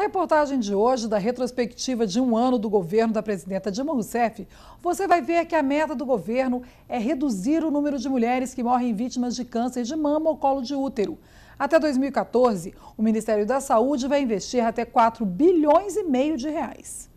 reportagem de hoje, da retrospectiva de um ano do governo da presidenta Dilma Rousseff, você vai ver que a meta do governo é reduzir o número de mulheres que morrem vítimas de câncer de mama ou colo de útero. Até 2014, o Ministério da Saúde vai investir até 4 bilhões e meio de reais.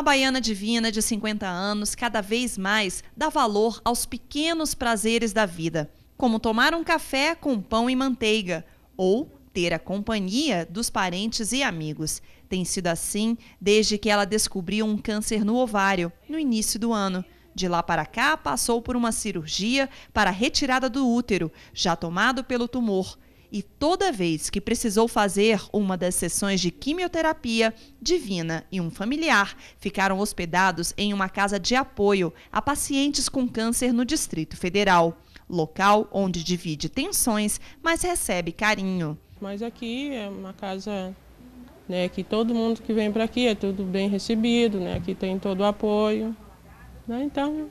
A baiana divina de 50 anos cada vez mais dá valor aos pequenos prazeres da vida, como tomar um café com pão e manteiga ou ter a companhia dos parentes e amigos. Tem sido assim desde que ela descobriu um câncer no ovário no início do ano. De lá para cá, passou por uma cirurgia para a retirada do útero, já tomado pelo tumor e toda vez que precisou fazer uma das sessões de quimioterapia, Divina e um familiar ficaram hospedados em uma casa de apoio a pacientes com câncer no Distrito Federal, local onde divide tensões, mas recebe carinho. Mas aqui é uma casa né, que todo mundo que vem para aqui é tudo bem recebido, né, aqui tem todo o apoio. Né, então,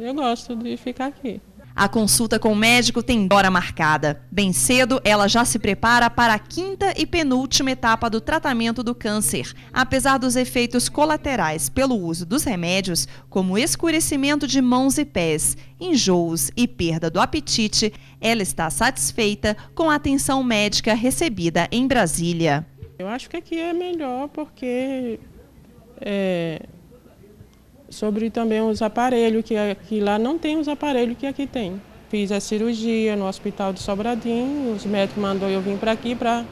eu gosto de ficar aqui. A consulta com o médico tem hora marcada. Bem cedo, ela já se prepara para a quinta e penúltima etapa do tratamento do câncer. Apesar dos efeitos colaterais pelo uso dos remédios, como escurecimento de mãos e pés, enjoos e perda do apetite, ela está satisfeita com a atenção médica recebida em Brasília. Eu acho que aqui é melhor porque é, sobre também os aparelhos, que aqui lá não tem os aparelhos que aqui tem. Fiz a cirurgia no hospital de Sobradinho, os médicos mandou eu vir para aqui para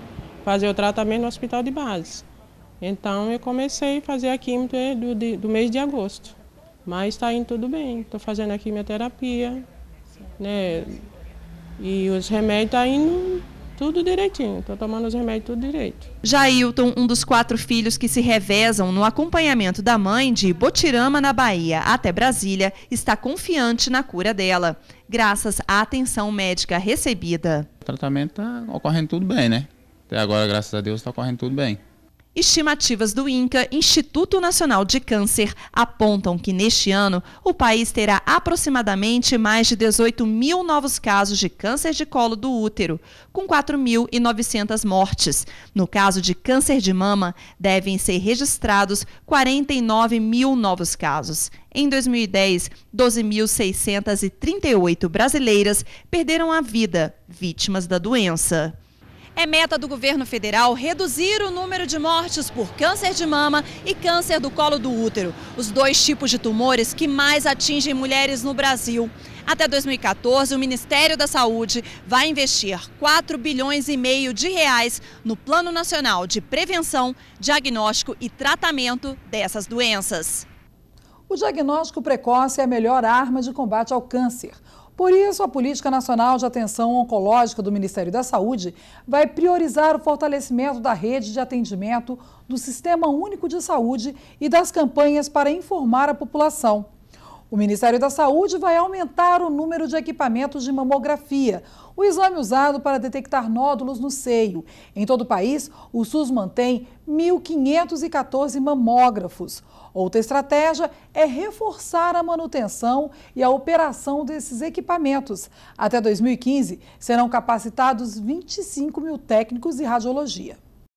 fazer o tratamento no hospital de base. Então eu comecei a fazer a quimio do, do mês de agosto. Mas está indo tudo bem, estou fazendo a quimioterapia, né? E os remédios estão tá indo tudo direitinho, estou tomando os remédios tudo direito. Jailton, um dos quatro filhos que se revezam no acompanhamento da mãe de Botirama, na Bahia, até Brasília, está confiante na cura dela, graças à atenção médica recebida. O tratamento está ocorrendo tudo bem, né? Até agora, graças a Deus, está ocorrendo tudo bem. Estimativas do INCA, Instituto Nacional de Câncer, apontam que neste ano o país terá aproximadamente mais de 18 mil novos casos de câncer de colo do útero, com 4.900 mortes. No caso de câncer de mama, devem ser registrados 49 mil novos casos. Em 2010, 12.638 brasileiras perderam a vida vítimas da doença. É meta do governo federal reduzir o número de mortes por câncer de mama e câncer do colo do útero, os dois tipos de tumores que mais atingem mulheres no Brasil. Até 2014, o Ministério da Saúde vai investir 4 bilhões e meio de reais no Plano Nacional de Prevenção, Diagnóstico e Tratamento dessas doenças. O diagnóstico precoce é a melhor arma de combate ao câncer. Por isso, a Política Nacional de Atenção Oncológica do Ministério da Saúde vai priorizar o fortalecimento da rede de atendimento do Sistema Único de Saúde e das campanhas para informar a população. O Ministério da Saúde vai aumentar o número de equipamentos de mamografia, o exame usado para detectar nódulos no seio. Em todo o país, o SUS mantém 1.514 mamógrafos. Outra estratégia é reforçar a manutenção e a operação desses equipamentos. Até 2015, serão capacitados 25 mil técnicos de radiologia.